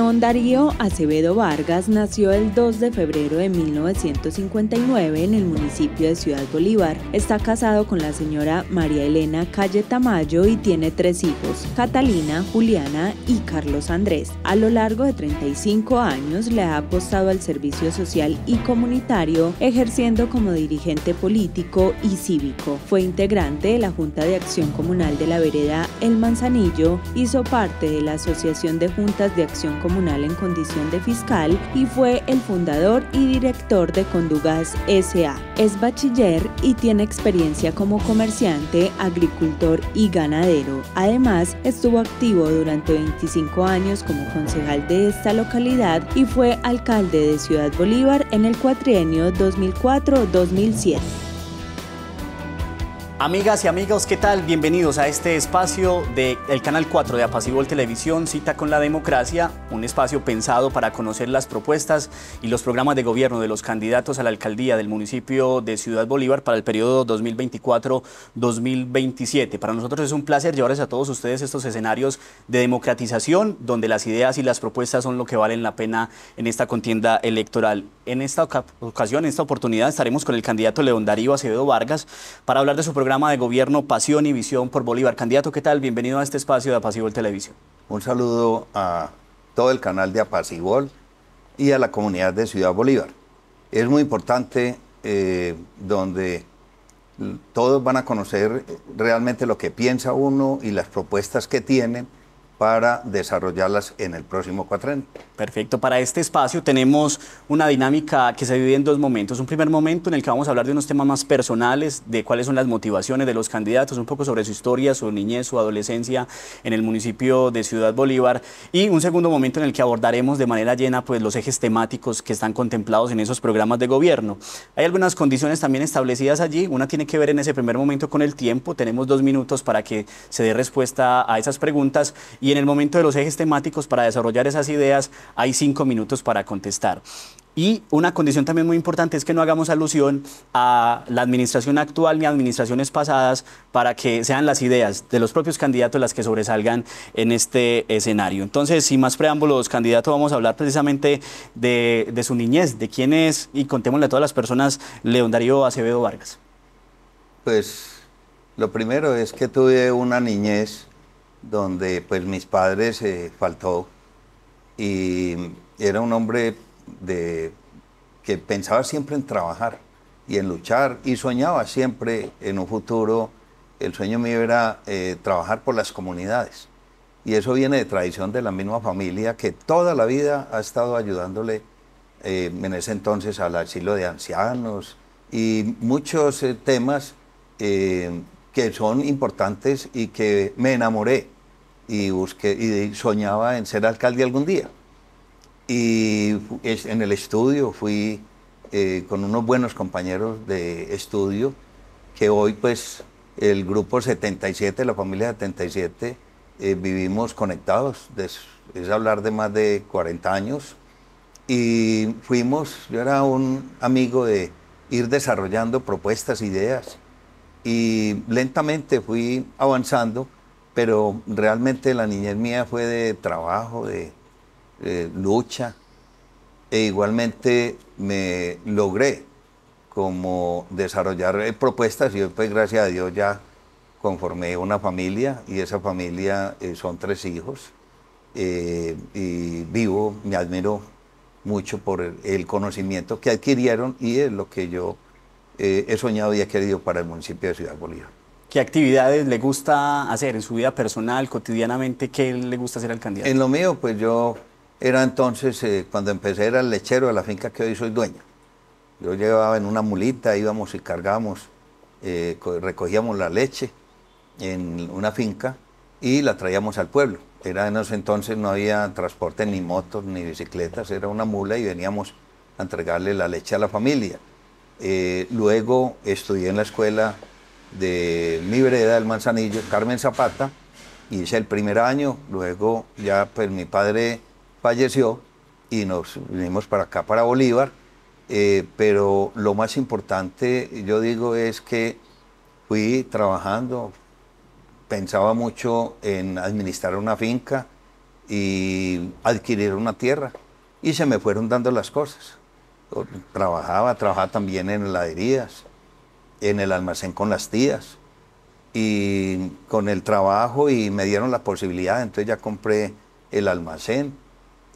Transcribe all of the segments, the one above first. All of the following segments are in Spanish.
León Darío Acevedo Vargas nació el 2 de febrero de 1959 en el municipio de Ciudad Bolívar. Está casado con la señora María Elena Calle Tamayo y tiene tres hijos, Catalina, Juliana y Carlos Andrés. A lo largo de 35 años le ha apostado al servicio social y comunitario, ejerciendo como dirigente político y cívico. Fue integrante de la Junta de Acción Comunal de la Vereda El Manzanillo, hizo parte de la Asociación de Juntas de Acción Comunal en condición de fiscal y fue el fundador y director de Condugas SA. Es bachiller y tiene experiencia como comerciante, agricultor y ganadero. Además, estuvo activo durante 25 años como concejal de esta localidad y fue alcalde de Ciudad Bolívar en el cuatrienio 2004-2007. Amigas y amigos, ¿qué tal? Bienvenidos a este espacio del el Canal 4 de Apacibol Televisión, Cita con la Democracia, un espacio pensado para conocer las propuestas y los programas de gobierno de los candidatos a la alcaldía del municipio de Ciudad Bolívar para el periodo 2024-2027. Para nosotros es un placer llevarles a todos ustedes estos escenarios de democratización, donde las ideas y las propuestas son lo que valen la pena en esta contienda electoral. En esta ocasión, en esta oportunidad, estaremos con el candidato León Darío Acevedo Vargas para hablar de su programa programa de gobierno Pasión y Visión por Bolívar. Candidato, ¿qué tal? Bienvenido a este espacio de Apacibol Televisión. Un saludo a todo el canal de Apacibol y a la comunidad de Ciudad Bolívar. Es muy importante eh, donde todos van a conocer realmente lo que piensa uno y las propuestas que tienen para desarrollarlas en el próximo cuatrenio. Perfecto, para este espacio tenemos una dinámica que se divide en dos momentos. Un primer momento en el que vamos a hablar de unos temas más personales, de cuáles son las motivaciones de los candidatos, un poco sobre su historia, su niñez, su adolescencia en el municipio de Ciudad Bolívar. Y un segundo momento en el que abordaremos de manera llena pues, los ejes temáticos que están contemplados en esos programas de gobierno. Hay algunas condiciones también establecidas allí. Una tiene que ver en ese primer momento con el tiempo. Tenemos dos minutos para que se dé respuesta a esas preguntas. Y y en el momento de los ejes temáticos para desarrollar esas ideas hay cinco minutos para contestar. Y una condición también muy importante es que no hagamos alusión a la administración actual ni a administraciones pasadas para que sean las ideas de los propios candidatos las que sobresalgan en este escenario. Entonces, sin más preámbulos, candidato, vamos a hablar precisamente de, su niñez, de quién es, y contémosle a todas las personas, León Darío Acevedo Vargas. Pues lo primero es que tuve una niñez donde pues mis padres eh, faltó y era un hombre de, que pensaba siempre en trabajar y en luchar y soñaba siempre en un futuro. El sueño mío era eh, trabajar por las comunidades y eso viene de tradición de la misma familia que toda la vida ha estado ayudándole eh, en ese entonces al asilo de ancianos y muchos temas que son importantes y que me enamoré y busqué y soñaba en ser alcalde algún día. Y en el estudio fui eh, con unos buenos compañeros de estudio que hoy pues el grupo 77, la familia 77, eh, vivimos conectados, es hablar de más de 40 años, y fuimos, yo era un amigo de ir desarrollando propuestas, ideas, y lentamente fui avanzando, pero realmente la niñez mía fue de trabajo, de, lucha, e igualmente me logré como desarrollar eh, propuestas y pues gracias a Dios ya conformé una familia y esa familia eh, son tres hijos eh, y vivo, me admiro mucho por el, el conocimiento que adquirieron y es lo que yo eh, he soñado y he querido para el municipio de Ciudad Bolívar. ¿Qué actividades le gusta hacer en su vida personal, cotidianamente? ¿Qué le gusta hacer al candidato? En lo mío, pues yo era entonces, eh, cuando empecé, era el lechero de la finca que hoy soy dueño. Yo llevaba en una mulita, íbamos y cargábamos, eh, recogíamos la leche en una finca y la traíamos al pueblo. Era en ese entonces no había transporte ni motos ni bicicletas, era una mula y veníamos a entregarle la leche a la familia. Eh, luego estudié en la escuela de mi vereda del Manzanillo, Carmen Zapata, y hice el primer año, luego ya pues, mi padre falleció y nos vinimos para acá, para Bolívar, eh, pero lo más importante yo digo es que fui trabajando, pensaba mucho en administrar una finca y adquirir una tierra y se me fueron dando las cosas trabajaba, trabajaba también en heladerías, en el almacén con las tías. Y con el trabajo y me dieron la posibilidad, entonces ya compré el almacén.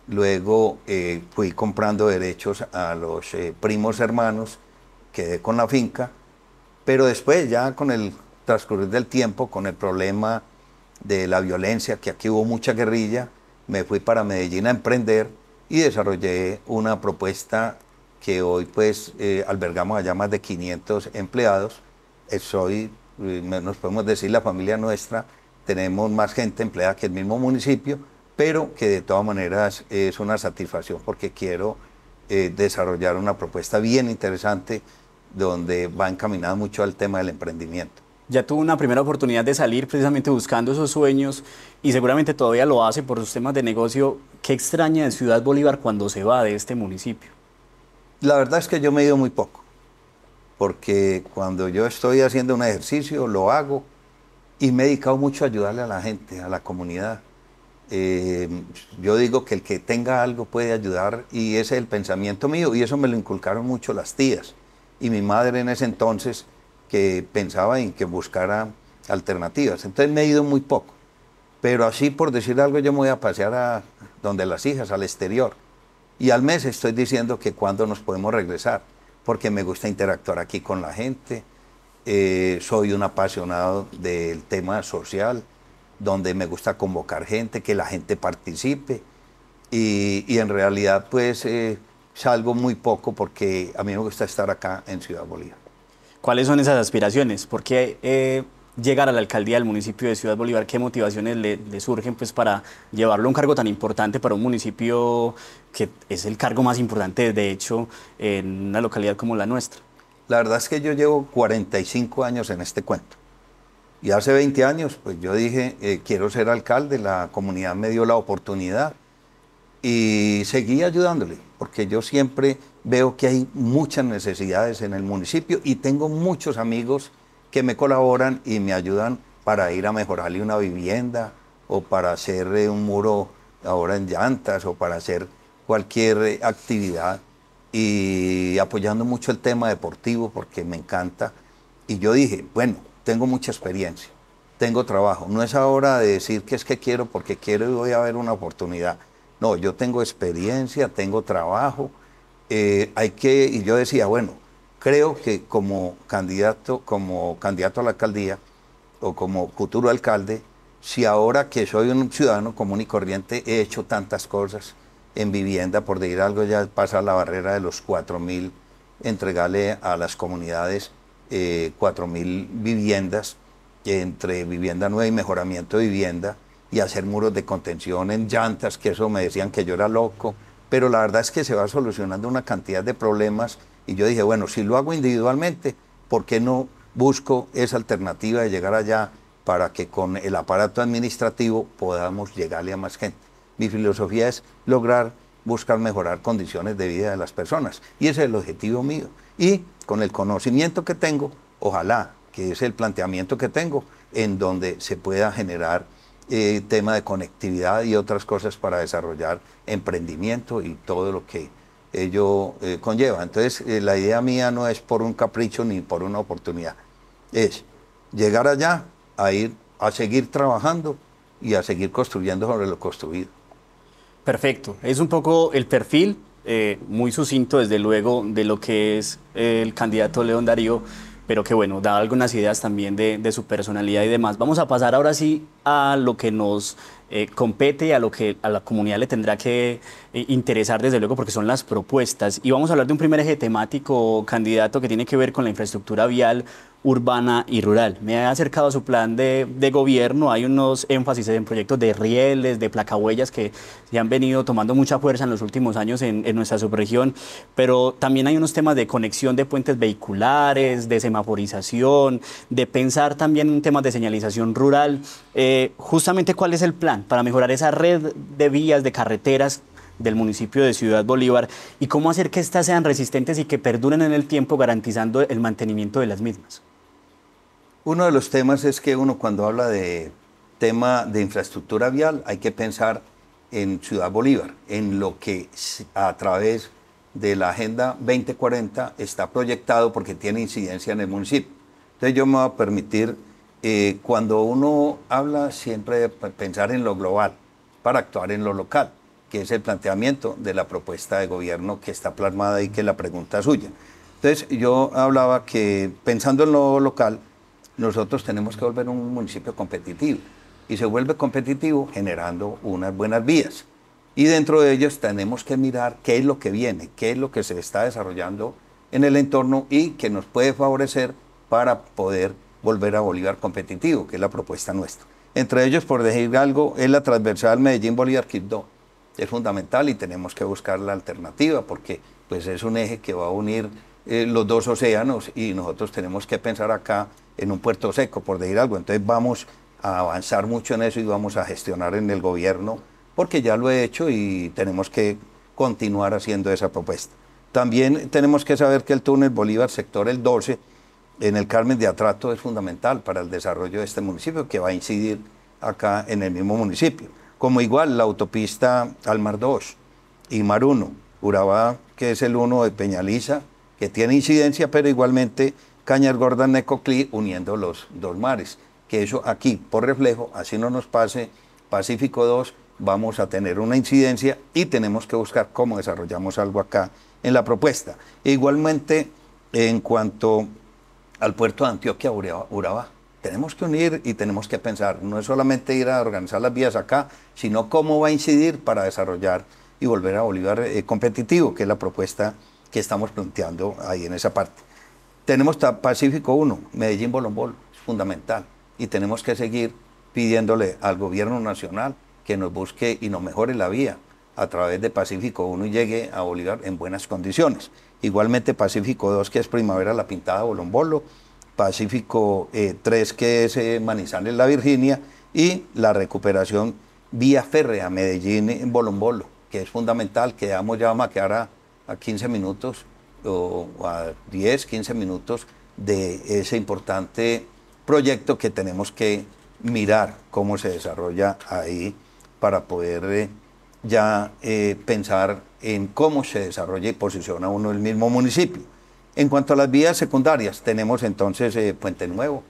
Luego eh, fui comprando derechos a los eh, primos hermanos, quedé con la finca, pero después ya con el transcurrir del tiempo, con el problema de la violencia, que aquí hubo mucha guerrilla, me fui para Medellín a emprender y desarrollé una propuesta que hoy pues eh, albergamos allá más de 500 empleados. hoy eh, eh, nos podemos decir, la familia nuestra, tenemos más gente empleada que el mismo municipio, pero que de todas maneras es una satisfacción porque quiero desarrollar una propuesta bien interesante donde va encaminada mucho al tema del emprendimiento. Ya tuvo una primera oportunidad de salir precisamente buscando esos sueños y seguramente todavía lo hace por sus temas de negocio. ¿Qué extraña de Ciudad Bolívar cuando se va de este municipio? la verdad es que yo me he ido muy poco, porque cuando yo estoy haciendo un ejercicio, lo hago y me he dedicado mucho a ayudarle a la gente, a la comunidad. Eh, yo digo que el que tenga algo puede ayudar y ese es el pensamiento mío y eso me lo inculcaron mucho las tías y mi madre en ese entonces que pensaba en que buscara alternativas. Entonces me he ido muy poco, pero así por decir algo yo me voy a pasear a donde las hijas, al exterior. Y al mes estoy diciendo que cuándo nos podemos regresar, porque me gusta interactuar aquí con la gente. Eh, soy un apasionado del tema social, donde me gusta convocar gente, que la gente participe. Y, en realidad, pues eh, salgo muy poco porque a mí me gusta estar acá en Ciudad Bolívar. ¿Cuáles son esas aspiraciones? Porque eh, llegar a la alcaldía del municipio de Ciudad Bolívar? ¿Qué motivaciones le, surgen pues, para llevarlo a un cargo tan importante para un municipio que es el cargo más importante, de hecho, en una localidad como la nuestra? La verdad es que yo llevo 45 años en este cuento. Y hace 20 años, pues yo dije, eh, quiero ser alcalde, la comunidad me dio la oportunidad y seguí ayudándole, porque yo siempre veo que hay muchas necesidades en el municipio y tengo muchos amigos que me colaboran y me ayudan para ir a mejorarle una vivienda o para hacer eh, un muro ahora en llantas o para hacer cualquier eh, actividad y apoyando mucho el tema deportivo porque me encanta. Y yo dije, bueno, tengo mucha experiencia, tengo trabajo, no es ahora de decir que es que quiero porque quiero y voy a ver una oportunidad. No, yo tengo experiencia, tengo trabajo, eh, hay que, y yo decía, bueno, creo que como candidato, como candidato a la alcaldía o como futuro alcalde, si ahora que soy un ciudadano común y corriente he hecho tantas cosas en vivienda, por decir algo, ya pasa la barrera de los 4.000, entregarle a las comunidades 4.000 eh, viviendas entre vivienda nueva y mejoramiento de vivienda y hacer muros de contención en llantas, que eso me decían que yo era loco, pero la verdad es que se va solucionando una cantidad de problemas y yo dije, bueno, si lo hago individualmente, ¿por qué no busco esa alternativa de llegar allá para que con el aparato administrativo podamos llegarle a más gente? Mi filosofía es lograr buscar mejorar condiciones de vida de las personas. Y ese es el objetivo mío. Y con el conocimiento que tengo, ojalá, que es el planteamiento que tengo, en donde se pueda generar el eh, tema de conectividad y otras cosas para desarrollar emprendimiento y todo lo que ello eh, conlleva. Entonces, eh, la idea mía no es por un capricho ni por una oportunidad, es llegar allá a ir a seguir trabajando y a seguir construyendo sobre lo construido. Perfecto, es un poco el perfil eh, muy sucinto desde luego de lo que es el candidato León Darío, pero que bueno, da algunas ideas también de, su personalidad y demás. Vamos a pasar ahora sí a lo que nos eh, compete y a lo que a la comunidad le tendrá que eh, interesar desde luego porque son las propuestas. Y vamos a hablar de un primer eje temático, candidato, que tiene que ver con la infraestructura vial urbana y rural. Me ha acercado a su plan de, de, gobierno, hay unos énfasis en proyectos de rieles, de placahuellas que se han venido tomando mucha fuerza en los últimos años en, nuestra subregión, pero también hay unos temas de conexión de puentes vehiculares, de semaforización, de pensar también en temas de señalización rural. Eh, justamente, ¿cuál es el plan? para mejorar esa red de vías, de carreteras del municipio de Ciudad Bolívar y cómo hacer que éstas sean resistentes y que perduren en el tiempo garantizando el mantenimiento de las mismas? Uno de los temas es que uno cuando habla de tema de infraestructura vial hay que pensar en Ciudad Bolívar, en lo que a través de la Agenda 2040 está proyectado porque tiene incidencia en el municipio. Entonces yo me voy a permitir eh, cuando uno habla siempre de pensar en lo global para actuar en lo local, que es el planteamiento de la propuesta de gobierno que está plasmada y que es la pregunta suya. Entonces yo hablaba que pensando en lo local, nosotros tenemos que volver un municipio competitivo y se vuelve competitivo generando unas buenas vías. Y dentro de ellos tenemos que mirar qué es lo que viene, qué es lo que se está desarrollando en el entorno y que nos puede favorecer para poder volver a Bolívar competitivo, que es la propuesta nuestra. Entre ellos, por decir algo, es la transversal Medellín-Bolívar-Quibdó. Es fundamental y tenemos que buscar la alternativa porque pues, es un eje que va a unir eh, los dos océanos y nosotros tenemos que pensar acá en un puerto seco, por decir algo. Entonces vamos a avanzar mucho en eso y vamos a gestionar en el gobierno porque ya lo he hecho y tenemos que continuar haciendo esa propuesta. También tenemos que saber que el túnel Bolívar, sector el 12, en el Carmen de Atrato es fundamental para el desarrollo de este municipio, que va a incidir acá en el mismo municipio. Como igual la autopista Almar 2 y Mar 1, Urabá, que es el 1 de Peñaliza, que tiene incidencia, pero igualmente Cañas Gordas, Necoclí, uniendo los dos mares. Que eso aquí, por reflejo, así no nos pase, Pacífico 2, vamos a tener una incidencia y tenemos que buscar cómo desarrollamos algo acá en la propuesta. E igualmente, en cuanto al puerto de Antioquia, Urabá. Tenemos que unir y tenemos que pensar, no es solamente ir a organizar las vías acá, sino cómo va a incidir para desarrollar y volver a Bolívar eh, competitivo, que es la propuesta que estamos planteando ahí en esa parte. Tenemos Pacífico 1, Medellín Bolombol, es fundamental, y tenemos que seguir pidiéndole al gobierno nacional que nos busque y nos mejore la vía a través de Pacífico 1 y llegue a Bolívar en buenas condiciones. Igualmente Pacífico 2, que es Primavera La Pintada, Bolombolo. Pacífico 3, eh, que es eh, Manizales La Virginia. Y la recuperación vía férrea Medellín en Bolombolo, que es fundamental. que Quedamos ya, a quedar a, 15 minutos o, a 10, 15 minutos de ese importante proyecto que tenemos que mirar cómo se desarrolla ahí para poder... Eh, ya eh, pensar en cómo se desarrolla y posiciona uno el mismo municipio. En cuanto a las vías secundarias, tenemos entonces eh, Puente Nuevo,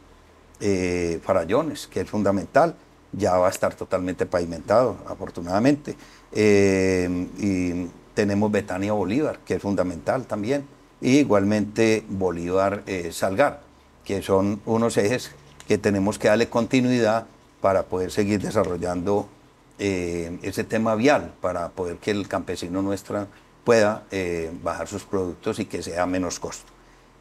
eh, Farallones, que es fundamental, ya va a estar totalmente pavimentado, afortunadamente. y tenemos Betania Bolívar, que es fundamental también, y igualmente Bolívar Salgar, que son unos ejes que tenemos que darle continuidad para poder seguir desarrollando eh, ese tema vial para poder que el campesino nuestro pueda eh, bajar sus productos y que sea menos costo.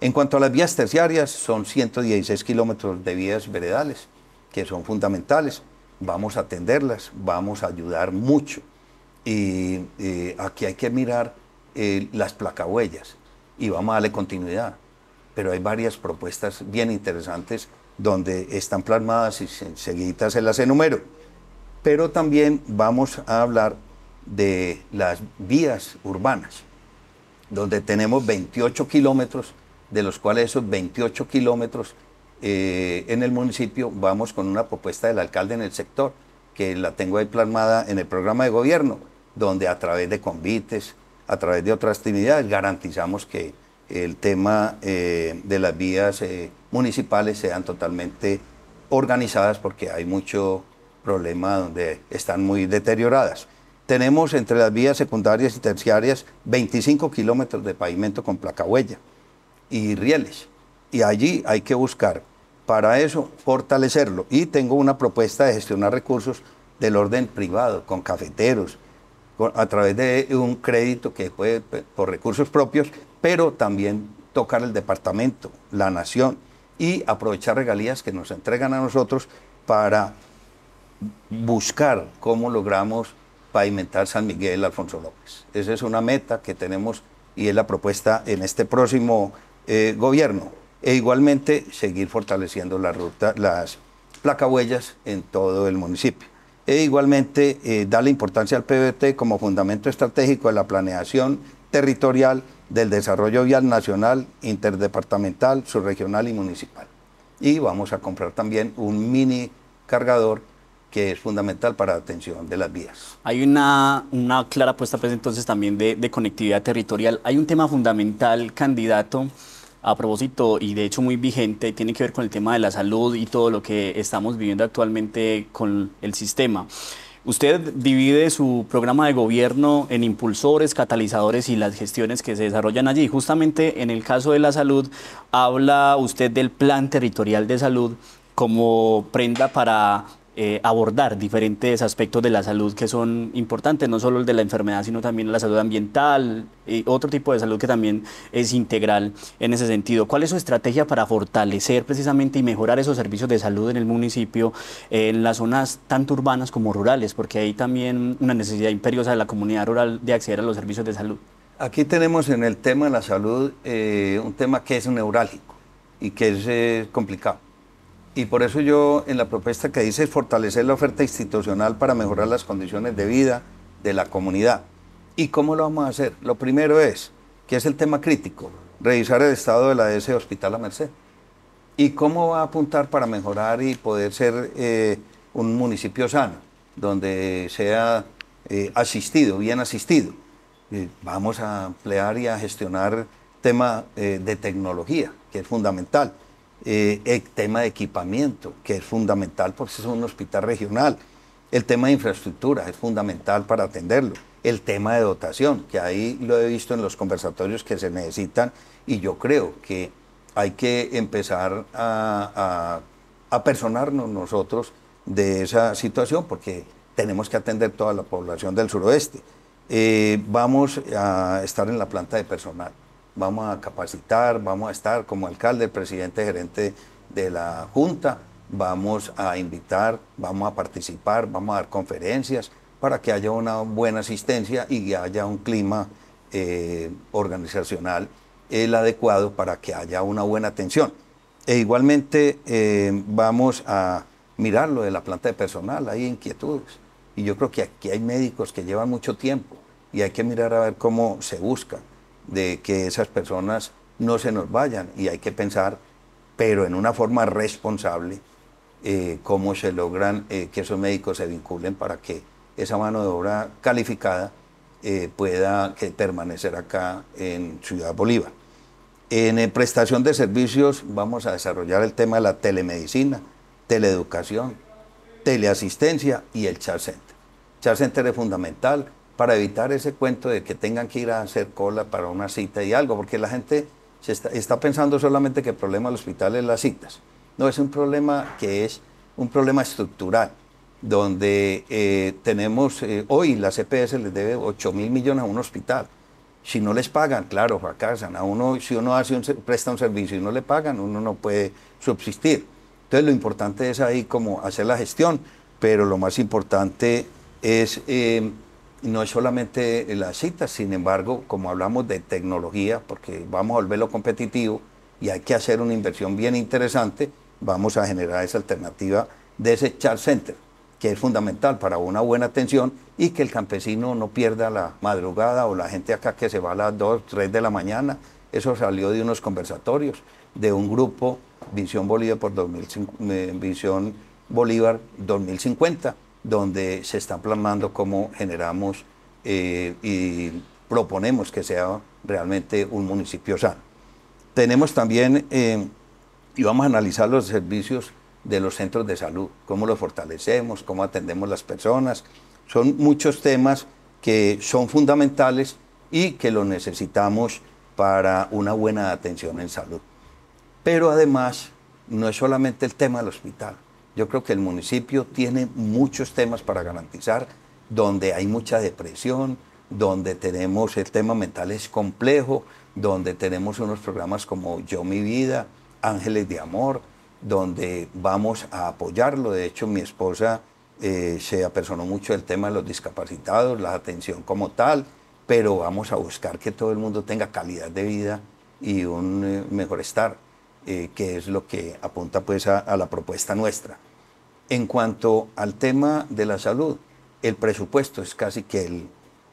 En cuanto a las vías terciarias, son 116 kilómetros de vías veredales, que son fundamentales. Vamos a atenderlas, vamos a ayudar mucho. Y aquí hay que mirar eh, las placahuellas y vamos a darle continuidad. Pero hay varias propuestas bien interesantes donde están plasmadas y seguidas se las enumero pero también vamos a hablar de las vías urbanas, donde tenemos 28 kilómetros, de los cuales esos 28 kilómetros eh, en el municipio vamos con una propuesta del alcalde en el sector, que la tengo ahí plasmada en el programa de gobierno, donde a través de convites, a través de otras actividades, garantizamos que el tema eh, de las vías eh, municipales sean totalmente organizadas porque hay mucho problema donde están muy deterioradas. Tenemos entre las vías secundarias y terciarias 25 kilómetros de pavimento con placa huella y rieles. Y allí hay que buscar para eso fortalecerlo. Y tengo una propuesta de gestionar recursos del orden privado, con cafeteros, a través de un crédito que puede por recursos propios, pero también tocar el departamento, la nación, y aprovechar regalías que nos entregan a nosotros para buscar cómo logramos pavimentar San Miguel Alfonso López. Esa es una meta que tenemos y es la propuesta en este próximo eh, gobierno. E igualmente seguir fortaleciendo la ruta, las placahuellas en todo el municipio. E igualmente eh, darle importancia al PBT como fundamento estratégico de la planeación territorial del desarrollo vial nacional, interdepartamental, subregional y municipal. Y vamos a comprar también un mini cargador que es fundamental para la atención de las vías. Hay una, una clara apuesta pues, entonces también de, de conectividad territorial. Hay un tema fundamental, candidato, a propósito y de hecho muy vigente, tiene que ver con el tema de la salud y todo lo que estamos viviendo actualmente con el sistema. Usted divide su programa de gobierno en impulsores, catalizadores y las gestiones que se desarrollan allí. Justamente en el caso de la salud, habla usted del plan territorial de salud como prenda para eh, abordar diferentes aspectos de la salud que son importantes, no solo el de la enfermedad, sino también la salud ambiental y otro tipo de salud que también es integral en ese sentido. ¿Cuál es su estrategia para fortalecer precisamente y mejorar esos servicios de salud en el municipio, en las zonas tanto urbanas como rurales? Porque hay también una necesidad imperiosa de la comunidad rural de acceder a los servicios de salud. Aquí tenemos en el tema de la salud eh, un tema que es neurálgico y que es eh, complicado y por eso yo en la propuesta que dice, es fortalecer la oferta institucional para mejorar las condiciones de vida de la comunidad. ¿Y cómo lo vamos a hacer? Lo primero es, que es el tema crítico, revisar el estado de la S hospital a merced. ¿Y cómo va a apuntar para mejorar y poder ser eh, un municipio sano, donde sea eh, asistido, bien asistido? Eh, vamos a emplear y a gestionar tema de tecnología, que es fundamental eh, el tema de equipamiento, que es fundamental porque es un hospital regional, el tema de infraestructura es fundamental para atenderlo, el tema de dotación, que ahí lo he visto en los conversatorios que se necesitan y yo creo que hay que empezar a, personarnos nosotros de esa situación porque tenemos que atender toda la población del suroeste. Eh, vamos a estar en la planta de personal vamos a capacitar, vamos a estar como alcalde, presidente, gerente de la Junta, vamos a invitar, vamos a participar, vamos a dar conferencias para que haya una buena asistencia y haya un clima eh, organizacional el adecuado para que haya una buena atención. E igualmente eh, vamos a mirar lo de la planta de personal, hay inquietudes. Y yo creo que aquí hay médicos que llevan mucho tiempo y hay que mirar a ver cómo se buscan de que esas personas no se nos vayan y hay que pensar, pero en una forma responsable, eh, cómo se logran eh, que esos médicos se vinculen para que esa mano de obra calificada eh, pueda permanecer acá en Ciudad Bolívar. En prestación de servicios vamos a desarrollar el tema de la telemedicina, teleeducación, teleasistencia y el char center. Char center es fundamental para evitar ese cuento de que tengan que ir a hacer cola para una cita y algo, porque la gente está, pensando solamente que el problema del hospital es las citas. No, es un problema que es un problema estructural, donde eh, tenemos, eh, hoy la CPS les debe 8 mil millones a un hospital. Si no les pagan, claro, fracasan. A uno, si uno hace presta un servicio y no le pagan, uno no puede subsistir. Entonces lo importante es ahí como hacer la gestión, pero lo más importante es... Eh, no es solamente la cita, sin embargo, como hablamos de tecnología, porque vamos a volverlo competitivo y hay que hacer una inversión bien interesante, vamos a generar esa alternativa de ese char center, que es fundamental para una buena atención y que el campesino no pierda la madrugada o la gente acá que se va a las 2, 3 de la mañana. Eso salió de unos conversatorios de un grupo Visión Bolívar por eh, Visión Bolívar 2050 donde se está plasmando cómo generamos eh, y proponemos que sea realmente un municipio sano. Tenemos también, eh, y vamos a analizar los servicios de los centros de salud, cómo los fortalecemos, cómo atendemos las personas. Son muchos temas que son fundamentales y que los necesitamos para una buena atención en salud. Pero además, no es solamente el tema del hospital, yo creo que el municipio tiene muchos temas para garantizar, donde hay mucha depresión, donde tenemos el tema mental es complejo, donde tenemos unos programas como Yo Mi Vida, Ángeles de Amor, donde vamos a apoyarlo. De hecho, mi esposa eh, se apersonó mucho el tema de los discapacitados, la atención como tal, pero vamos a buscar que todo el mundo tenga calidad de vida y un eh, mejor estar. Eh, que es lo que apunta pues a, la propuesta nuestra. En cuanto al tema de la salud, el presupuesto es casi que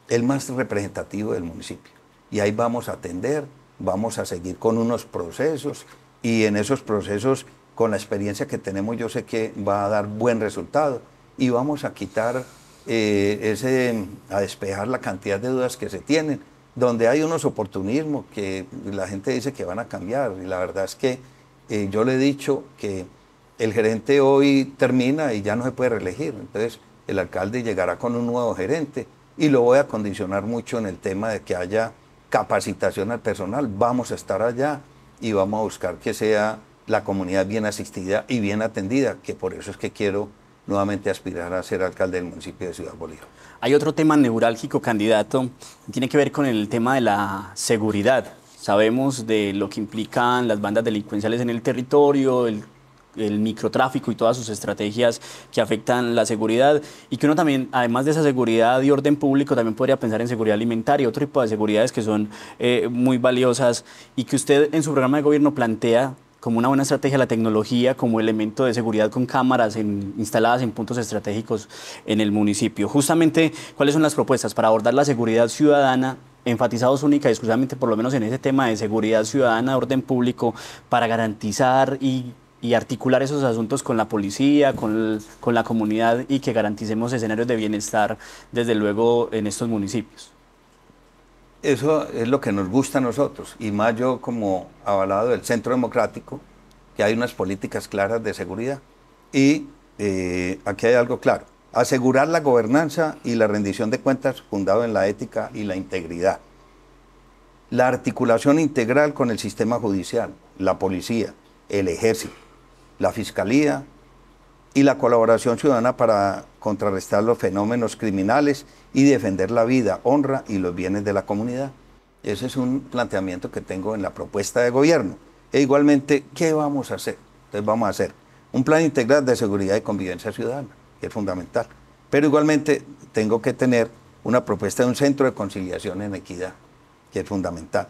el, más representativo del municipio. Y ahí vamos a atender, vamos a seguir con unos procesos y en esos procesos, con la experiencia que tenemos, yo sé que va a dar buen resultado y vamos a quitar eh, ese, a despejar la cantidad de dudas que se tienen donde hay unos oportunismos que la gente dice que van a cambiar. Y la verdad es que eh, yo le he dicho que el gerente hoy termina y ya no se puede reelegir. Entonces el alcalde llegará con un nuevo gerente y lo voy a condicionar mucho en el tema de que haya capacitación al personal. Vamos a estar allá y vamos a buscar que sea la comunidad bien asistida y bien atendida, que por eso es que quiero nuevamente aspirar a ser alcalde del municipio de Ciudad Bolívar. Hay otro tema neurálgico, candidato, tiene que ver con el tema de la seguridad. Sabemos de lo que implican las bandas delincuenciales en el territorio, el microtráfico y todas sus estrategias que afectan la seguridad y que uno también, además de esa seguridad y orden público, también podría pensar en seguridad alimentaria, otro tipo de seguridades que son eh, muy valiosas y que usted en su programa de gobierno plantea como una buena estrategia la tecnología como elemento de seguridad con cámaras instaladas en puntos estratégicos en el municipio. Justamente, ¿cuáles son las propuestas para abordar la seguridad ciudadana? enfatizados única y exclusivamente, por lo menos en ese tema de seguridad ciudadana, orden público, para garantizar y, articular esos asuntos con la policía, con la comunidad y que garanticemos escenarios de bienestar, desde luego, en estos municipios eso es lo que nos gusta a nosotros, y más yo como avalado del Centro Democrático, que hay unas políticas claras de seguridad. Y eh, aquí hay algo claro, asegurar la gobernanza y la rendición de cuentas fundado en la ética y la integridad. La articulación integral con el sistema judicial, la policía, el ejército, la fiscalía y la colaboración ciudadana para contrarrestar los fenómenos criminales y defender la vida, honra y los bienes de la comunidad. Ese es un planteamiento que tengo en la propuesta de gobierno. E igualmente, ¿qué vamos a hacer? Entonces vamos a hacer un plan integral de seguridad y convivencia ciudadana, que es fundamental. Pero igualmente tengo que tener una propuesta de un centro de conciliación en equidad, que es fundamental.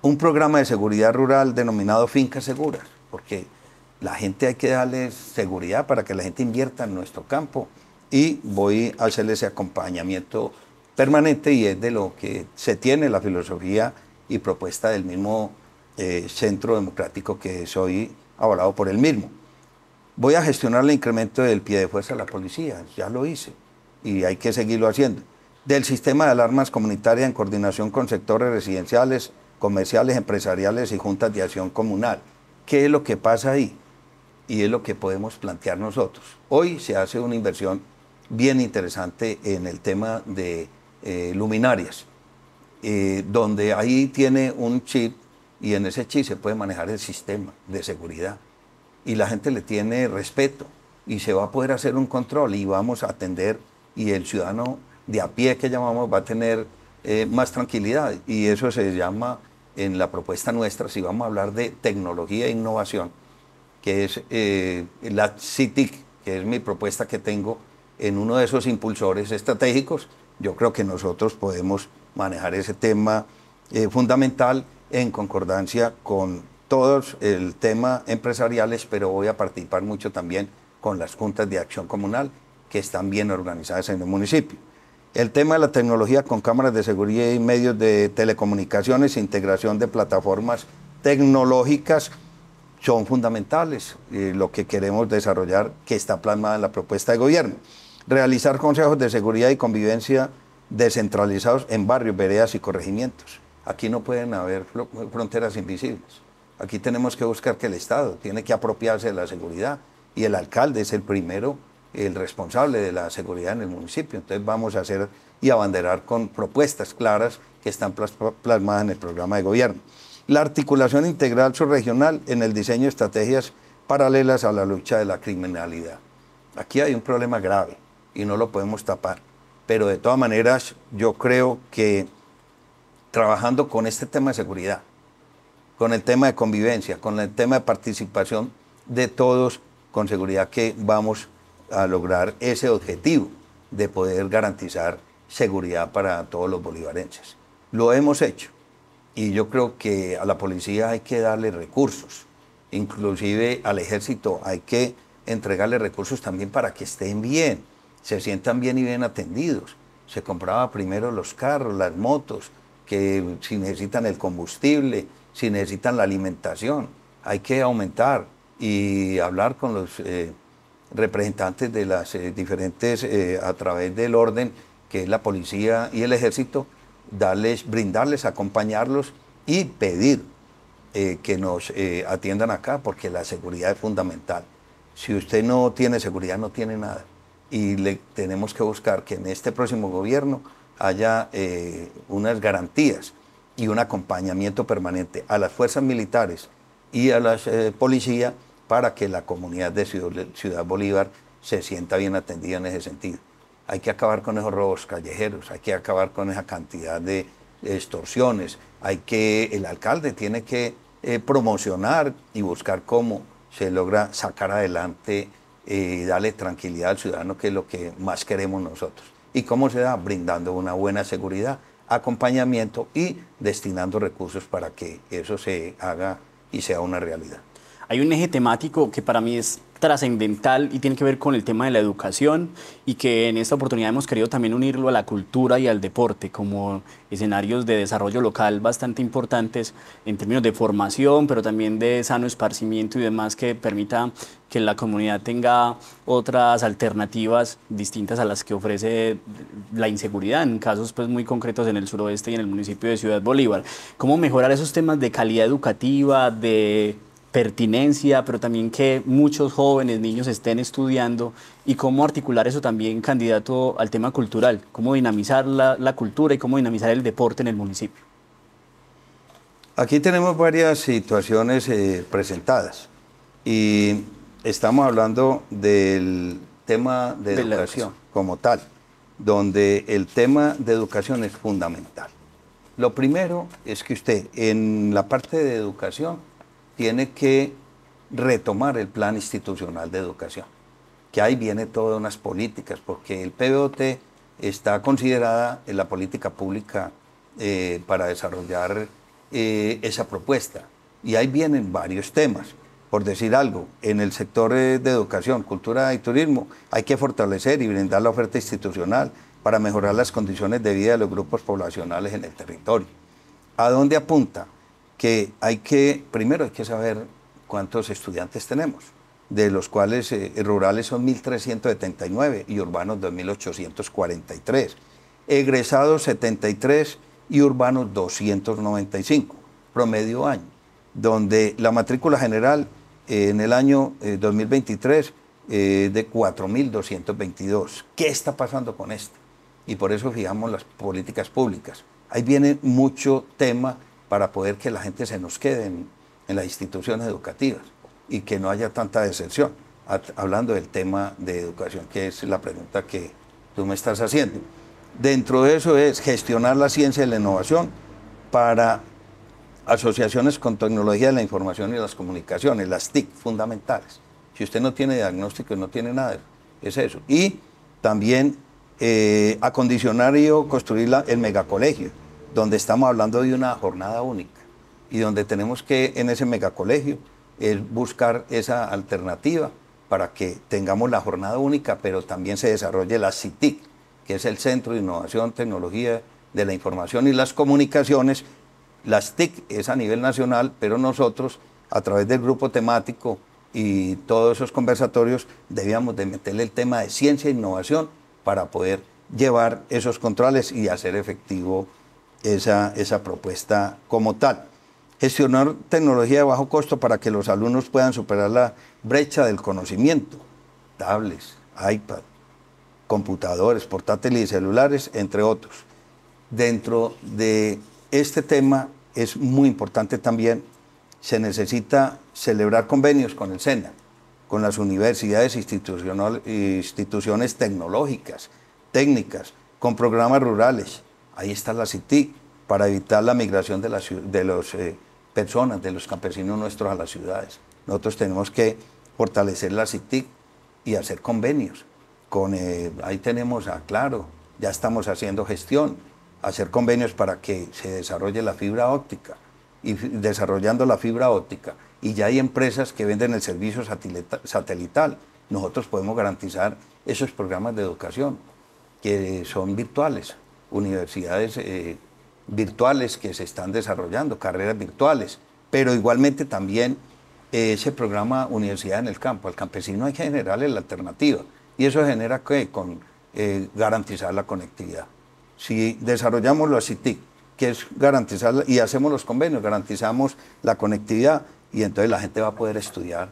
Un programa de seguridad rural denominado Fincas Seguras, porque la gente hay que darle seguridad para que la gente invierta en nuestro campo y voy a hacerle ese acompañamiento permanente y es de lo que se tiene la filosofía y propuesta del mismo eh, centro democrático que soy avalado por el mismo. Voy a gestionar el incremento del pie de fuerza de la policía, ya lo hice y hay que seguirlo haciendo. Del sistema de alarmas comunitarias en coordinación con sectores residenciales, comerciales, empresariales y juntas de acción comunal. ¿Qué es lo que pasa ahí? y es lo que podemos plantear nosotros. Hoy se hace una inversión bien interesante en el tema de eh, luminarias, eh, donde ahí tiene un chip y en ese chip se puede manejar el sistema de seguridad y la gente le tiene respeto y se va a poder hacer un control y vamos a atender y el ciudadano de a pie que llamamos va a tener eh, más tranquilidad y eso se llama en la propuesta nuestra, si vamos a hablar de tecnología e innovación, que es eh, la CITIC, que es mi propuesta que tengo en uno de esos impulsores estratégicos, yo creo que nosotros podemos manejar ese tema eh, fundamental en concordancia con todos el tema empresariales, pero voy a participar mucho también con las juntas de acción comunal que están bien organizadas en el municipio. El tema de la tecnología con cámaras de seguridad y medios de telecomunicaciones, integración de plataformas tecnológicas son fundamentales, eh, lo que queremos desarrollar, que está plasmada en la propuesta de gobierno. Realizar consejos de seguridad y convivencia descentralizados en barrios, veredas y corregimientos. Aquí no pueden haber fronteras invisibles. Aquí tenemos que buscar que el Estado tiene que apropiarse de la seguridad y el alcalde es el primero, el responsable de la seguridad en el municipio. Entonces vamos a hacer y abanderar con propuestas claras que están plasmadas en el programa de gobierno la articulación integral subregional en el diseño de estrategias paralelas a la lucha de la criminalidad. Aquí hay un problema grave y no lo podemos tapar, pero de todas maneras yo creo que trabajando con este tema de seguridad, con el tema de convivencia, con el tema de participación de todos, con seguridad que vamos a lograr ese objetivo de poder garantizar seguridad para todos los bolivarenses. Lo hemos hecho y yo creo que a la policía hay que darle recursos, inclusive al ejército hay que entregarle recursos también para que estén bien, se sientan bien y bien atendidos. Se compraba primero los carros, las motos, que si necesitan el combustible, si necesitan la alimentación, hay que aumentar y hablar con los eh, representantes de las eh, diferentes, eh, a través del orden, que es la policía y el ejército, darles, brindarles, acompañarlos y pedir eh, que nos eh, atiendan acá, porque la seguridad es fundamental. Si usted no tiene seguridad, no tiene nada. Y le tenemos que buscar que en este próximo gobierno haya eh, unas garantías y un acompañamiento permanente a las fuerzas militares y a la policía para que la comunidad de Ciudad Bolívar se sienta bien atendida en ese sentido hay que acabar con esos robos callejeros, hay que acabar con esa cantidad de extorsiones, hay que, el alcalde tiene que eh, promocionar y buscar cómo se logra sacar adelante eh, y darle tranquilidad al ciudadano, que es lo que más queremos nosotros. ¿Y cómo se da? Brindando una buena seguridad, acompañamiento y destinando recursos para que eso se haga y sea una realidad. Hay un eje temático que para mí es trascendental y tiene que ver con el tema de la educación y que en esta oportunidad hemos querido también unirlo a la cultura y al deporte como escenarios de desarrollo local bastante importantes en términos de formación, pero también de sano esparcimiento y demás que permita que la comunidad tenga otras alternativas distintas a las que ofrece la inseguridad, en casos pues muy concretos en el suroeste y en el municipio de Ciudad Bolívar. ¿Cómo mejorar esos temas de calidad educativa, de pertinencia, pero también que muchos jóvenes, niños estén estudiando y cómo articular eso también, candidato, al tema cultural, cómo dinamizar la, cultura y cómo dinamizar el deporte en el municipio. Aquí tenemos varias situaciones eh, presentadas y estamos hablando del tema de, educación como tal, donde el tema de educación es fundamental. Lo primero es que usted en la parte de educación tiene que retomar el plan institucional de educación, que ahí viene todas unas políticas, porque el PBOT está considerada en la política pública eh, para desarrollar eh, esa propuesta. Y ahí vienen varios temas. Por decir algo, en el sector eh, de educación, cultura y turismo hay que fortalecer y brindar la oferta institucional para mejorar las condiciones de vida de los grupos poblacionales en el territorio. ¿A dónde apunta? que hay que, primero hay que saber cuántos estudiantes tenemos, de los cuales eh, rurales son 1.379 y urbanos 2.843, egresados 73 y urbanos 295, promedio año, donde la matrícula general eh, en el año 2023 eh, es de 4.222. ¿Qué está pasando con esto? Y por eso fijamos las políticas públicas. Ahí viene mucho tema para poder que la gente se nos quede en, las instituciones educativas y que no haya tanta deserción. hablando del tema de educación, que es la pregunta que tú me estás haciendo. Dentro de eso es gestionar la ciencia y la innovación para asociaciones con tecnología de la información y las comunicaciones, las TIC fundamentales. Si usted no tiene diagnóstico, no tiene nada, es eso. Y también eh, acondicionar y construir el megacolegio donde estamos hablando de una jornada única y donde tenemos que en ese megacolegio buscar esa alternativa para que tengamos la jornada única, pero también se desarrolle la CITIC, que es el Centro de Innovación, Tecnología de la Información y las Comunicaciones. Las TIC es a nivel nacional, pero nosotros, a través del grupo temático y todos esos conversatorios, debíamos de meterle el tema de ciencia e innovación para poder llevar esos controles y hacer efectivo esa, propuesta como tal. Gestionar tecnología de bajo costo para que los alumnos puedan superar la brecha del conocimiento. Tablets, iPad, computadores, portátiles y celulares, entre otros. Dentro de este tema es muy importante también, se necesita celebrar convenios con el SENA, con las universidades instituciones tecnológicas, técnicas, con programas rurales, Ahí está la CITIC para evitar la migración de las de eh, personas, de los campesinos nuestros a las ciudades. Nosotros tenemos que fortalecer la CITIC y hacer convenios. Con, eh, ahí tenemos a ah, Claro, ya estamos haciendo gestión, hacer convenios para que se desarrolle la fibra óptica y desarrollando la fibra óptica. Y ya hay empresas que venden el servicio satelital. Nosotros podemos garantizar esos programas de educación que son virtuales universidades eh, virtuales que se están desarrollando, carreras virtuales, pero igualmente también eh, ese programa Universidad en el Campo. Al campesino hay que generarle la alternativa y eso genera que con eh, garantizar la conectividad. Si desarrollamos los CITIC, que es garantizar, y hacemos los convenios, garantizamos la conectividad y entonces la gente va a poder estudiar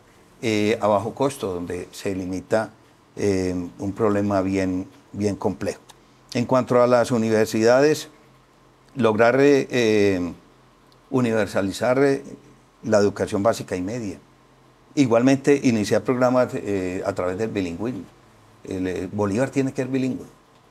a bajo costo, donde se limita un problema bien, bien complejo. En cuanto a las universidades, lograr eh, eh, universalizar eh, la educación básica y media. Igualmente, iniciar programas a través del bilingüismo. Bolívar tiene que ser bilingüe.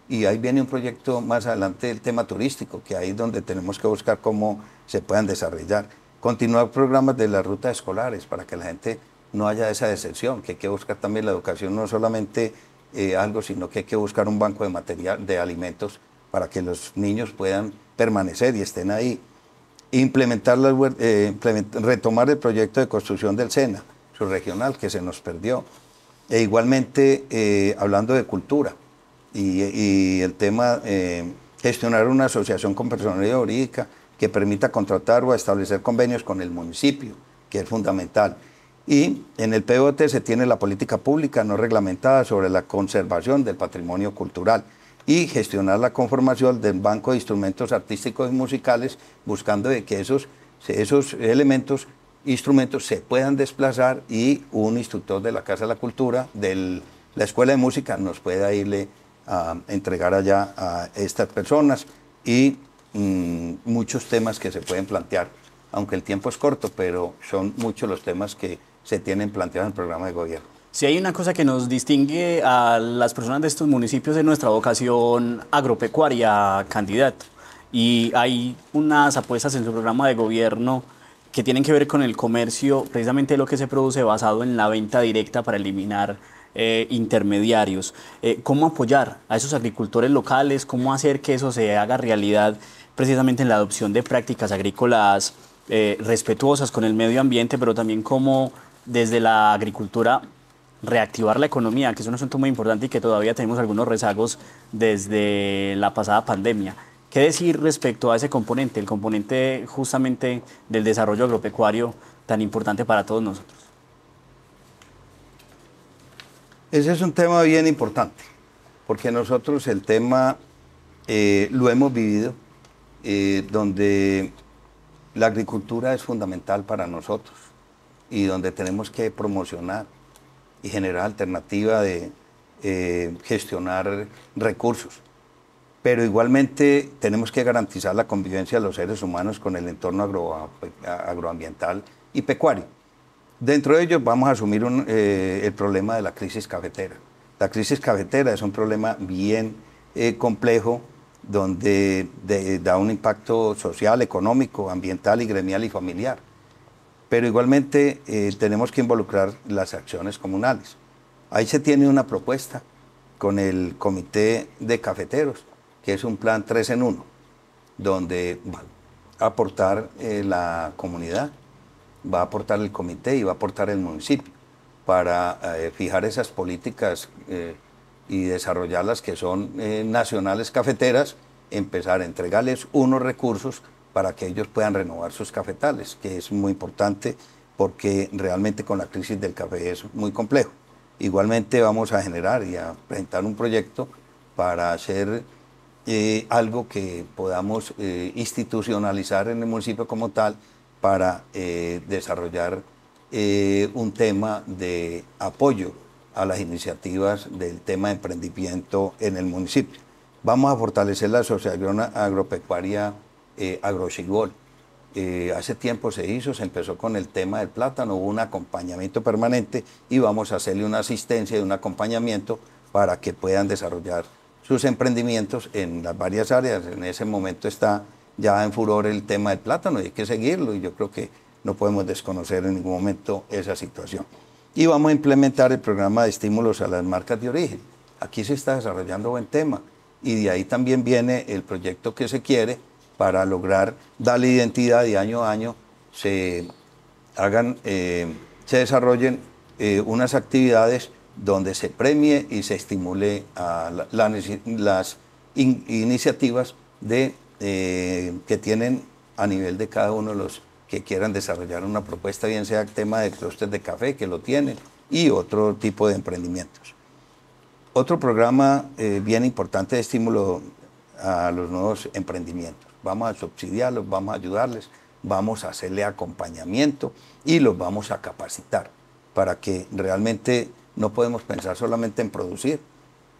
Y ahí viene un proyecto más adelante del tema turístico, que ahí es donde tenemos que buscar cómo se puedan desarrollar. Continuar programas de las rutas escolares para que la gente no haya esa decepción, que hay que buscar también la educación no solamente eh, algo, sino que hay que buscar un banco de material, de alimentos para que los niños puedan permanecer y estén ahí. Implementar las, eh, retomar el proyecto de construcción del SENA, su regional, que se nos perdió. E igualmente, eh, hablando de cultura y, y el tema, gestionar una asociación con personalidad jurídica que permita contratar o establecer convenios con el municipio, que es fundamental. Y en el POT se tiene la política pública no reglamentada sobre la conservación del patrimonio cultural y gestionar la conformación del banco de instrumentos artísticos y musicales buscando de que esos, esos elementos, instrumentos se puedan desplazar y un instructor de la Casa de la Cultura, de la Escuela de Música, nos pueda irle a entregar allá a estas personas y mm, muchos temas que se pueden plantear, aunque el tiempo es corto, pero son muchos los temas que se tienen planteadas en el programa de gobierno. Si hay una cosa que nos distingue a las personas de estos municipios es nuestra vocación agropecuaria, candidato. Y hay unas apuestas en su programa de gobierno que tienen que ver con el comercio, precisamente lo que se produce basado en la venta directa para eliminar eh, intermediarios. Eh, ¿Cómo apoyar a esos agricultores locales? ¿Cómo hacer que eso se haga realidad precisamente en la adopción de prácticas agrícolas eh, respetuosas con el medio ambiente, pero también cómo desde la agricultura reactivar la economía, que es un asunto muy importante y que todavía tenemos algunos rezagos desde la pasada pandemia. ¿Qué decir respecto a ese componente, el componente justamente del desarrollo agropecuario tan importante para todos nosotros? Ese es un tema bien importante, porque nosotros el tema eh, lo hemos vivido, eh, donde la agricultura es fundamental para nosotros y donde tenemos que promocionar y generar alternativa de eh, gestionar recursos. Pero igualmente tenemos que garantizar la convivencia de los seres humanos con el entorno agroambiental y pecuario. Dentro de ello vamos a asumir eh, el problema de la crisis cafetera. La crisis cafetera es un problema bien eh, complejo donde da un impacto social, económico, ambiental y gremial y familiar pero igualmente eh, tenemos que involucrar las acciones comunales. Ahí se tiene una propuesta con el Comité de Cafeteros, que es un plan 3 en 1, donde va a aportar eh, la comunidad, va a aportar el comité y va a aportar el municipio para eh, fijar esas políticas y desarrollarlas que son nacionales cafeteras, empezar a entregarles unos recursos para que ellos puedan renovar sus cafetales, que es muy importante porque realmente con la crisis del café es muy complejo. Igualmente vamos a generar y a presentar un proyecto para hacer eh, algo que podamos eh, institucionalizar en el municipio como tal para eh, desarrollar un tema de apoyo a las iniciativas del tema de emprendimiento en el municipio. Vamos a fortalecer la asociación agropecuaria eh, agrochigol. Eh, hace tiempo se hizo, se empezó con el tema del plátano, hubo un acompañamiento permanente y vamos a hacerle una asistencia y un acompañamiento para que puedan desarrollar sus emprendimientos en las varias áreas. En ese momento está ya en furor el tema del plátano y hay que seguirlo y yo creo que no podemos desconocer en ningún momento esa situación. Y vamos a implementar el programa de estímulos a las marcas de origen. Aquí se está desarrollando buen tema y de ahí también viene el proyecto que se quiere para lograr darle identidad y año a año se hagan, eh, se desarrollen eh, unas actividades donde se premie y se estimule las iniciativas de, eh, que tienen a nivel de cada uno de los que quieran desarrollar una propuesta, bien sea el tema de clústeres de café, que lo tienen, y otro tipo de emprendimientos. Otro programa bien importante de estímulo a los nuevos emprendimientos vamos a subsidiarlos, vamos a ayudarles, vamos a hacerle acompañamiento y los vamos a capacitar para que realmente no podemos pensar solamente en producir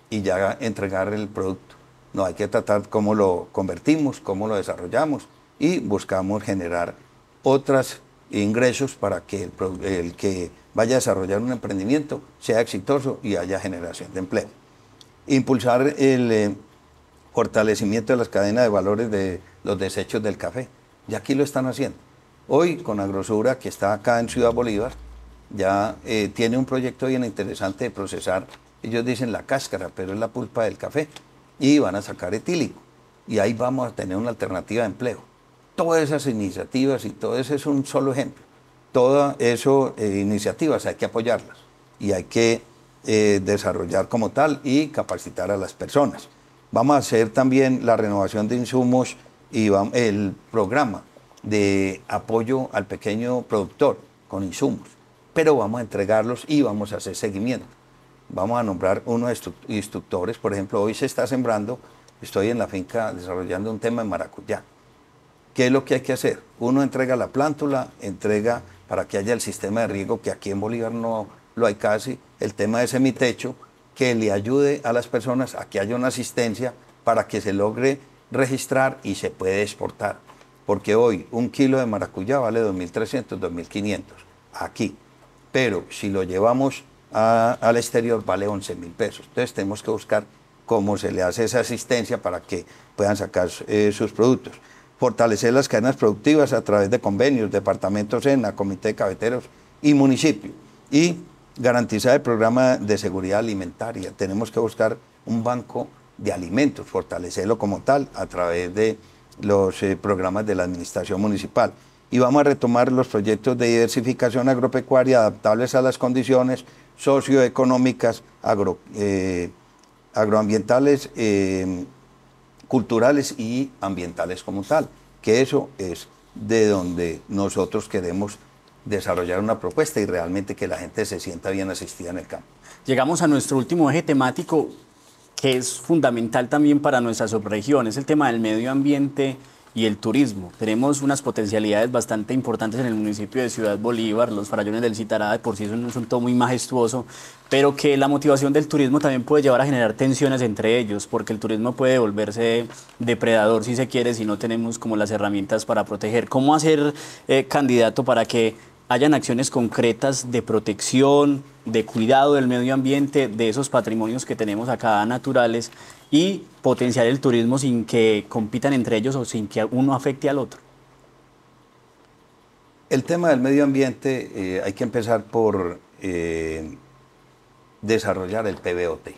y ya entregar el producto. No, hay que tratar cómo lo convertimos, cómo lo desarrollamos y buscamos generar otros ingresos para que el, que vaya a desarrollar un emprendimiento sea exitoso y haya generación de empleo. Impulsar el eh, fortalecimiento de las cadenas de valores de los desechos del café. Y aquí lo están haciendo. Hoy con Agrosura, que está acá en Ciudad Bolívar, ya eh, tiene un proyecto bien interesante de procesar, ellos dicen la cáscara, pero es la pulpa del café, y van a sacar etílico. Y ahí vamos a tener una alternativa de empleo. Todas esas iniciativas y todo eso es un solo ejemplo. Todas esas eh, iniciativas hay que apoyarlas y hay que eh, desarrollar como tal y capacitar a las personas. Vamos a hacer también la renovación de insumos y el programa de apoyo al pequeño productor con insumos, pero vamos a entregarlos y vamos a hacer seguimiento. Vamos a nombrar unos instructores, por ejemplo, hoy se está sembrando, estoy en la finca desarrollando un tema en maracuyá. ¿Qué es lo que hay que hacer? Uno entrega la plántula, entrega para que haya el sistema de riego, que aquí en Bolívar no lo hay casi, el tema de semitecho, que le ayude a las personas a que haya una asistencia para que se logre registrar y se puede exportar. Porque hoy un kilo de maracuyá vale 2.300, 2.500 aquí. Pero si lo llevamos al exterior vale 11.000 pesos. Entonces tenemos que buscar cómo se le hace esa asistencia para que puedan sacar eh, sus productos. Fortalecer las cadenas productivas a través de convenios, departamentos en la comité de cabeteros y municipio. Y garantizar el programa de seguridad alimentaria. Tenemos que buscar un banco de alimentos, fortalecerlo como tal a través de los eh, programas de la administración municipal. Y vamos a retomar los proyectos de diversificación agropecuaria adaptables a las condiciones socioeconómicas, eh, agroambientales, eh, culturales y ambientales como tal, que eso es de donde nosotros queremos desarrollar una propuesta y realmente que la gente se sienta bien asistida en el campo. Llegamos a nuestro último eje temático, que es fundamental también para nuestra subregión, es el tema del medio ambiente y el turismo. Tenemos unas potencialidades bastante importantes en el municipio de Ciudad Bolívar, los farallones del Citará de por sí es un asunto muy majestuoso, pero que la motivación del turismo también puede llevar a generar tensiones entre ellos, porque el turismo puede volverse depredador si se quiere, si no tenemos como las herramientas para proteger. ¿Cómo hacer eh, candidato para que hayan acciones concretas de protección, de cuidado del medio ambiente, de esos patrimonios que tenemos acá naturales y potenciar el turismo sin que compitan entre ellos o sin que uno afecte al otro? El tema del medio ambiente eh, hay que empezar por eh, desarrollar el PBOT.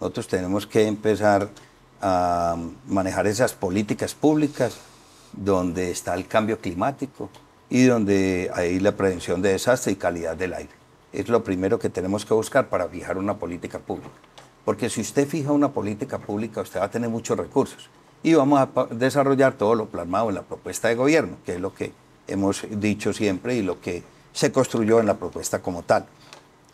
Nosotros tenemos que empezar a manejar esas políticas públicas donde está el cambio climático y donde hay la prevención de desastres y calidad del aire es lo primero que tenemos que buscar para fijar una política pública. Porque si usted fija una política pública, usted va a tener muchos recursos. Y vamos a desarrollar todo lo plasmado en la propuesta de gobierno, que es lo que hemos dicho siempre y lo que se construyó en la propuesta como tal.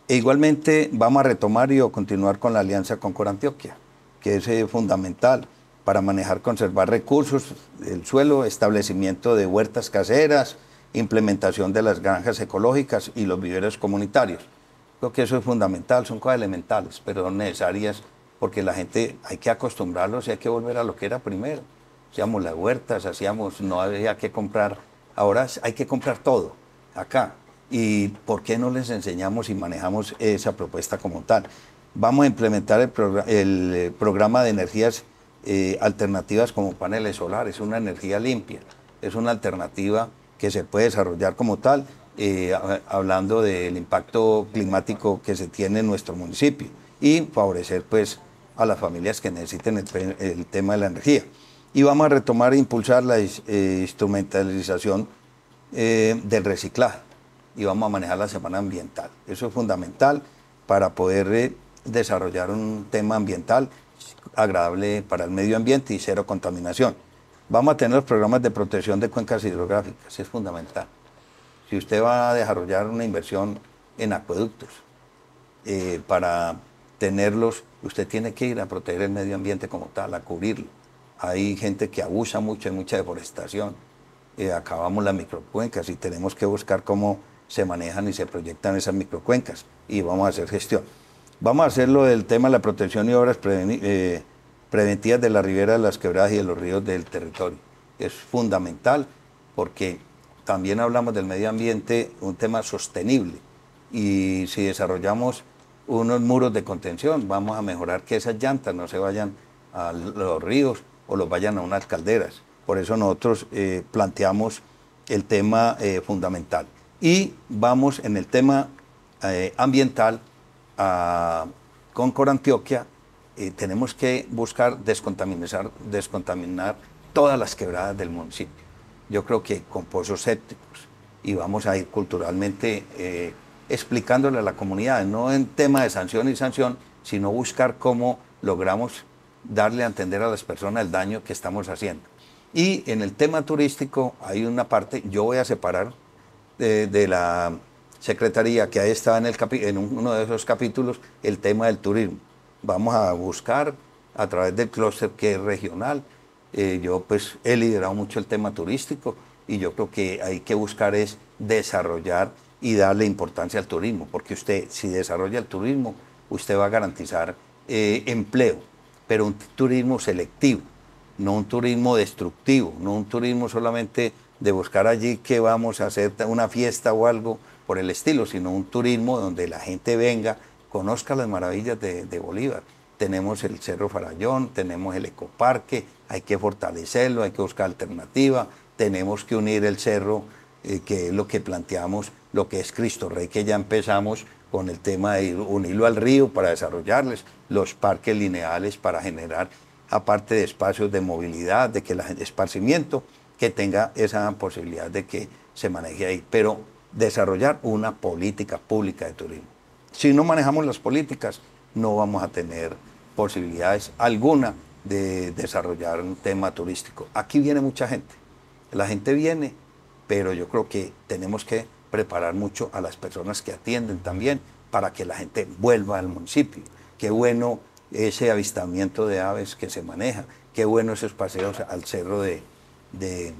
E igualmente vamos a retomar y continuar con la alianza con Corantioquia, que es eh, fundamental para manejar, conservar recursos, el suelo, establecimiento de huertas caseras, implementación de las granjas ecológicas y los viveros comunitarios. Creo que eso es fundamental, son cosas elementales, pero necesarias porque la gente hay que acostumbrarlos y hay que volver a lo que era primero. Hacíamos las huertas, hacíamos, no había que comprar, ahora hay que comprar todo acá. ¿Y por qué no les enseñamos y manejamos esa propuesta como tal? Vamos a implementar el, eh, programa de energías eh, alternativas como paneles solares, una energía limpia, es una alternativa que se puede desarrollar como tal, eh, hablando del impacto climático que se tiene en nuestro municipio y favorecer pues a las familias que necesiten el, tema de la energía. Y vamos a retomar e impulsar la eh, instrumentalización eh, del reciclaje y vamos a manejar la semana ambiental. Eso es fundamental para poder desarrollar un tema ambiental agradable para el medio ambiente y cero contaminación. Vamos a tener los programas de protección de cuencas hidrográficas, es fundamental. Si usted va a desarrollar una inversión en acueductos, eh, para tenerlos, usted tiene que ir a proteger el medio ambiente como tal, a cubrirlo. Hay gente que abusa mucho, hay mucha deforestación. Eh, acabamos las microcuencas y tenemos que buscar cómo se manejan y se proyectan esas microcuencas y vamos a hacer gestión. Vamos a hacer lo del tema de la protección y obras prevenidas. Eh, preventivas de la ribera de las quebradas y de los ríos del territorio. Es fundamental porque también hablamos del medio ambiente, un tema sostenible. Y si desarrollamos unos muros de contención, vamos a mejorar que esas llantas no se vayan a los ríos o los vayan a unas calderas. Por eso nosotros eh, planteamos el tema eh, fundamental. Y vamos en el tema eh, ambiental a Concor Antioquia tenemos que buscar descontaminar, todas las quebradas del municipio. Yo creo que con pozos sépticos y vamos a ir culturalmente eh, explicándole a la comunidad, no en tema de sanción y sanción, sino buscar cómo logramos darle a entender a las personas el daño que estamos haciendo. Y en el tema turístico hay una parte, yo voy a separar eh, de, la Secretaría que ahí está en uno de esos capítulos el tema del turismo vamos a buscar a través del clúster que es regional. Eh, yo pues he liderado mucho el tema turístico y yo creo que hay que buscar es desarrollar y darle importancia al turismo, porque usted si desarrolla el turismo, usted va a garantizar eh, empleo, pero un turismo selectivo, no un turismo destructivo, no un turismo solamente de buscar allí que vamos a hacer una fiesta o algo por el estilo, sino un turismo donde la gente venga conozca las maravillas de, Bolívar. Tenemos el Cerro Farallón, tenemos el Ecoparque, hay que fortalecerlo, hay que buscar alternativa, tenemos que unir el cerro, eh, que es lo que planteamos, lo que es Cristo Rey, que ya empezamos con el tema de unirlo al río para desarrollarles los parques lineales para generar, aparte de espacios de movilidad, de que el esparcimiento, que tenga esa posibilidad de que se maneje ahí, pero desarrollar una política pública de turismo. Si no manejamos las políticas, no vamos a tener posibilidades alguna de desarrollar un tema turístico. Aquí viene mucha gente. La gente viene, pero yo creo que tenemos que preparar mucho a las personas que atienden también para que la gente vuelva al municipio. Qué bueno ese avistamiento de aves que se maneja, qué bueno esos paseos al cerro de, de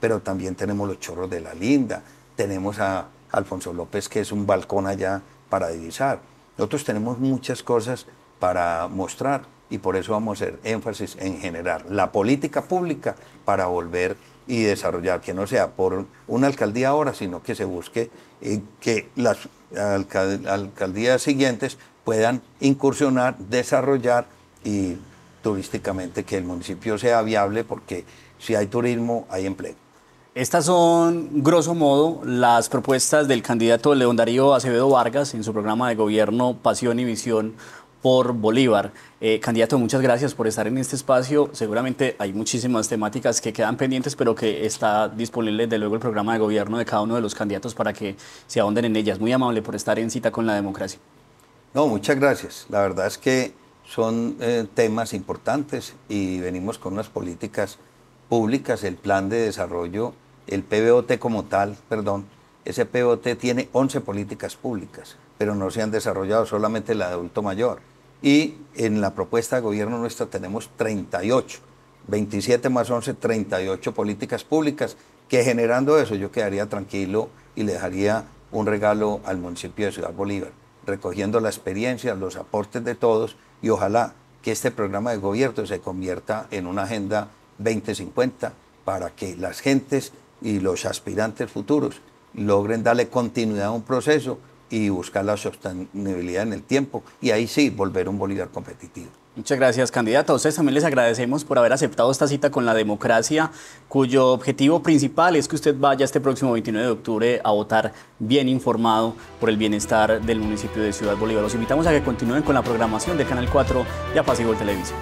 pero también tenemos los chorros de la Linda, tenemos a Alfonso López, que es un balcón allá para divisar. Nosotros tenemos muchas cosas para mostrar y por eso vamos a hacer énfasis en generar la política pública para volver y desarrollar, que no sea por una alcaldía ahora, sino que se busque eh, que las alcaldías siguientes puedan incursionar, desarrollar y turísticamente que el municipio sea viable porque si hay turismo hay empleo. Estas son, grosso modo, las propuestas del candidato León Darío Acevedo Vargas en su programa de gobierno Pasión y Visión por Bolívar. Eh, candidato, muchas gracias por estar en este espacio. Seguramente hay muchísimas temáticas que quedan pendientes, pero que está disponible desde luego el programa de gobierno de cada uno de los candidatos para que se ahonden en ellas. Muy amable por estar en cita con la democracia. No, muchas gracias. La verdad es que son eh, temas importantes y venimos con unas políticas públicas, el plan de desarrollo el PBOT como tal, perdón, ese PBOT tiene 11 políticas públicas, pero no se han desarrollado solamente la de adulto mayor. Y en la propuesta de gobierno nuestra tenemos 38, 27 más 11, 38 políticas públicas, que generando eso yo quedaría tranquilo y le dejaría un regalo al municipio de Ciudad Bolívar, recogiendo la experiencia, los aportes de todos y ojalá que este programa de gobierno se convierta en una agenda 2050 para que las gentes y los aspirantes futuros logren darle continuidad a un proceso y buscar la sostenibilidad en el tiempo y ahí sí volver un Bolívar competitivo. Muchas gracias, candidato. A ustedes también les agradecemos por haber aceptado esta cita con la democracia, cuyo objetivo principal es que usted vaya este próximo 29 de octubre a votar bien informado por el bienestar del municipio de Ciudad Bolívar. Los invitamos a que continúen con la programación de Canal 4 de Apacigol Televisión.